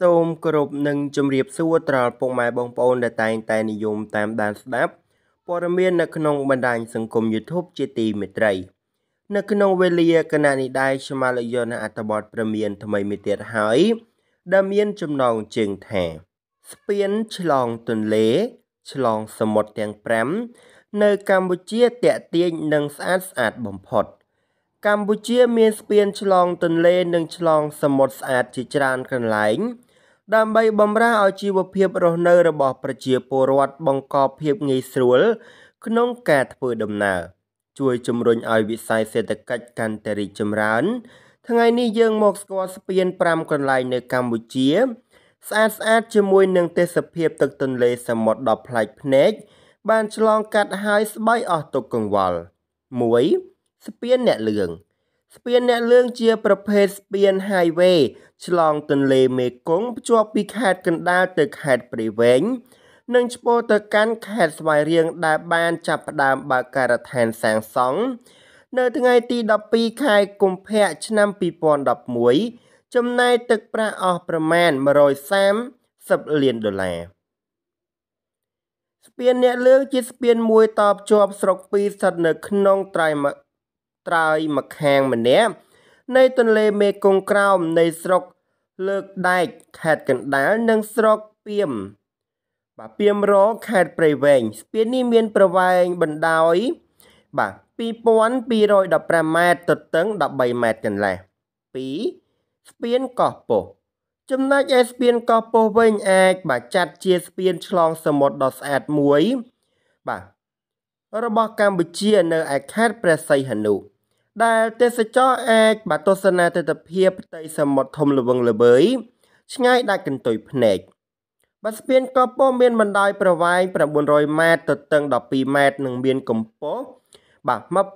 សូមគោរពនិងជម្រាបសួរត្រល់ពុកម៉ែបងប្អូនដែលតែងតែនិយមតាមដានស្ដាប់ព័ត៌មាននៅក្នុងបណ្ដាញសង្គម YouTube ជាទីមេត្រី នៅក្នុងវេលាគណៈនេះដែរខ្ញុំមកលើកយកនៅអត្ថបទព្រមាន ថ្មីមួយទៀតហើយដែលមានចំណងជើងថាស្ពានឆ្លងទន្លេ ឆ្លងសមុទ្រទាំង5នៅកម្ពុជាតាក់ទាញនិងស្អាតស្អាតបំផុត កម្ពុជាមានស្ពានឆ្លងទន្លេនិងឆ្លងសមុទ្រស្អាតជាច្រើនកន្លែងដើម្បីបម្រើឲ្យជីវភាពរស់នៅរបស់ប្រជាពលរដ្ឋបង្កភាពងាយស្រួល ក្នុងការធ្វើដំណើរជួយជំរុញឲ្យវិស័យសេដ្ឋកិច្ចកាន់តែរីកចម្រើន ថ្ងៃនេះយើងមកស្គាល់ស្ពាន5កន្លែងនៅកម្ពុជាស្អាតស្អាតជាមួយនឹងទេសភាពទឹកទន្លេសមុទ្រដ៏ប្លែកភ្នែកបានឆ្លងកាត់ហើយស្បែកអស់ទុកកង្វល់1ស្ពានអ្នកលឿងស្ពានអ្នកលឿងជាប្រភេទស្ពាន highway ឆ្លងទន្លេមេគង្គភ្ជាប់ពីខេត្តកណ្ដាលទៅខេត្តព្រៃវែងនិងឆ្ពោះទៅកាន់ខេត្តស្វាយរៀងដែលបានចាប់ផ្ដើមបើកការដ្ឋានសាងសង់នៅថ្ងៃទី12ខែកុម្ភៈឆ្នាំ2011ចំណាយទឹកប្រាក់អស់ប្រមាណ130លានដុល្លារស្ពានអ្នកលឿងជាស្ពានមួយតភ្ជាប់ស្រុកពីរស្ថិតនៅក្នុងត្រៃត្រើយមកខាងម្នាក់នៃទន្លេមេគង្គក្រោមនៃស្រុកលើកដែកខេត្តកណ្ដាលនិងស្រុកពីមបាទពីមរខេត្តព្រៃវែងស្ពាននេះមានប្រវែងបណ្ដោយ បាទ2215ម៉ែត្រទទឹង13ម៉ែត្រកន្លះ2ស្ពានកោះពោះចំណែកឯស្ពានកោះពោះវិញអាចបាទចាត់ជាស្ពានឆ្លងសមុទ្រដ៏ស្អាតមួយបាទរបស់កម្ពុជានៅឯខេត្តព្រះសីហនុដែលទេសចរអាចបាទទស្សនាទិដ្ឋភាពផ្ទៃសមុទ្រធំល្វឹងល្វើយឆ្ងាយដាច់កន្ទុយភ្នែកបាទស្ពានកោះពោធិ៍មានបណ្ដោយប្រវែង900ម៉ែត្រទៅតឹង12ម៉ែត្រនិងមានកម្ពស់បាទមក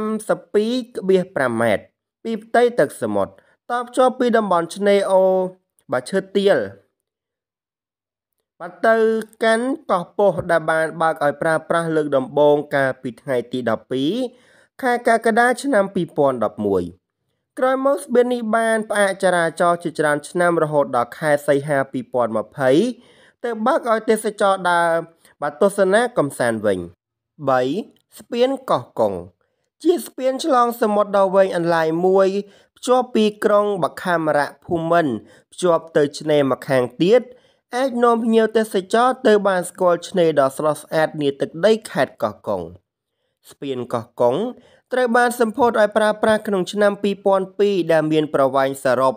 32.5ម៉ែត្រពីផ្ទៃទឹកសមុទ្រតបជាប់ពីតំបន់ឆ្នេរអូបាទឈើទាលបាទទៅកាន់កោះពោធិ៍ដែលបានបើកឲ្យប្រើប្រាស់លើកដំបូងកាលពីថ្ងៃទី12ខែកក្កដាឆ្នាំ2011ក្រោយមកស្បៀននេះបានផ្អាកចរាចរណ៍ជាច្រើនឆ្នាំរហូតដល់ខែសីហា2020ទៅបើកឲ្យទេសចរដើរបាទទស្សនាកំសាន្តវិញ3ស្ពានកោះកុងជាស្ពានឆ្លងសមុទ្រដ៏វែងអន្លាយមួយភ្ជាប់ពីក្រុងបខមរៈភូមិន្ទភ្ជាប់ទៅឆ្នេរម្ខាងទៀតអាចនាំភ្ញៀវទេសចរទៅបានស្គាល់ឆ្នេរដ៏ស្រស់ស្អាតនាទឹកដីខេត្តកោះកុង។ស្ពានកោះកុង ត្រូវបានសម្ពោធឲ្យប្រើប្រាស់ក្នុងឆ្នាំ2002ដែលមាន ប្រវែងសរុប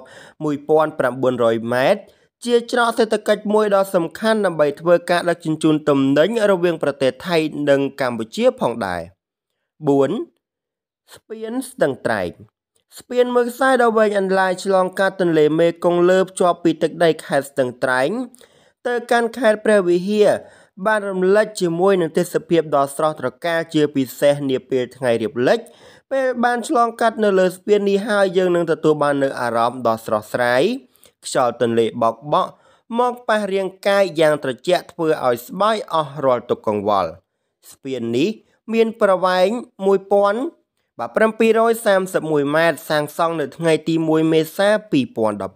1900ម៉ែត្រជាច្រកសេដ្ឋកិច្ចមួយដ៏សំខាន់ដើម្បីធ្វើការដឹកជញ្ជូនទំនិញរវាង ប្រទេសថៃនិងកម្ពុជាផងដែរ4ស្ពានស្ទឹងត្រែងស្ពានមួយខ្សែដ៏វែងអន្លាយឆ្លងកាត់ទន្លេមេគង្គលើភ្ជាប់ពីទឹកដីខេត្តស្ទឹងត្រែង ទៅកាន់ខេត្តព្រះវិហារបានរំលេចជាមួយនឹងទេសភាពដ៏ស្រស់ត្រកាលជាពិសេស នាពេលថ្ងៃរៀបលិច ពេលបានឆ្លងកាត់នៅលើស្ពាននេះហើយយើងនឹងទទួលបាននូវអារម្មណ៍ដ៏ស្រស់ស្រាយ ខ្យល់ទន្លេបោកបក់មកប៉ះរាងកាយយ៉ាង ត្រជាក់ធ្វើឲ្យស្បែកអស់រាល់ទុក្ខកង្វល់ស្ពាននេះ មានប្រវែង1000បាទ731ម៉ែត្រសាងសង់នៅថ្ងៃទី1មេសា2011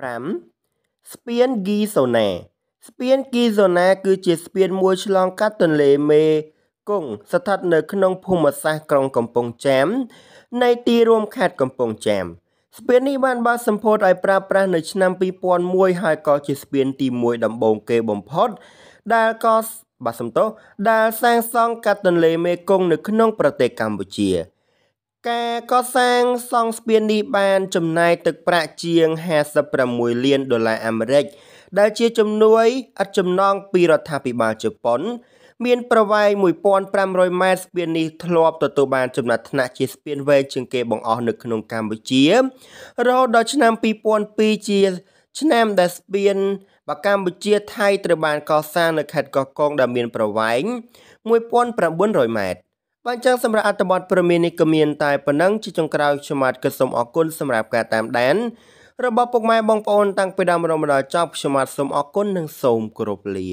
5 5ស្ពានហ្គីសូណាស្ពានគីសូណាគឺជាស្ពានមួយឆ្លងកាត់ទន្លេមេគង្គស្ថិតនៅក្នុងភូមិសាស្ត្រក្រុងកំពង់ចាមនៃទីរួមខេត្តកំពង់ចាមស្ពាននេះបានបើកសម្ពោធឲ្យប្រើប្រាស់នៅឆ្នាំ2001ហើយក៏ជាស្ពានទី1ដំបូងគេបំផុតដែលក៏បាទសំទោសដែលសាងសង់កាត់ទន្លេមេគង្គនៅក្នុងប្រទេសកម្ពុជា។ការកសាងសង់ស្ពាននេះបានចំណាយទឹកប្រាក់ជាង56លានដុល្លារអាមេរិកដែលជាជំនួយឥតចំណងពីរដ្ឋាភិបាលជប៉ុនមានប្រវែង1500ម៉ែត្រស្ពាននេះធ្លាប់ទទួលបានចំណាត់ថ្នាក់ជាស្ពានវែងជាងគេបង្អស់នៅក្នុងកម្ពុជារហូតដល់ឆ្នាំ2002ជាឆ្នាំដែលស្ពានបកម្ពុជាថៃត្រូវបានកសាងនៅខេត្តកោះកុងដែលមានប្រវែង1900ម៉ែត្របាទអញ្ចឹងសម្រាប់អត្ថបទព្រមាននេះក៏មានតែប៉ុណ្ណឹងជាចុងក្រោយខ្ញុំបាទក៏សូមអរគុណសម្រាប់ការតាមដានរបស់ពុកម៉ែបងប្អូនតាំងពីដើមរហូតដល់ចប់ខ្ញុំបាទសូមអរគុណនិងសូមគោរពលា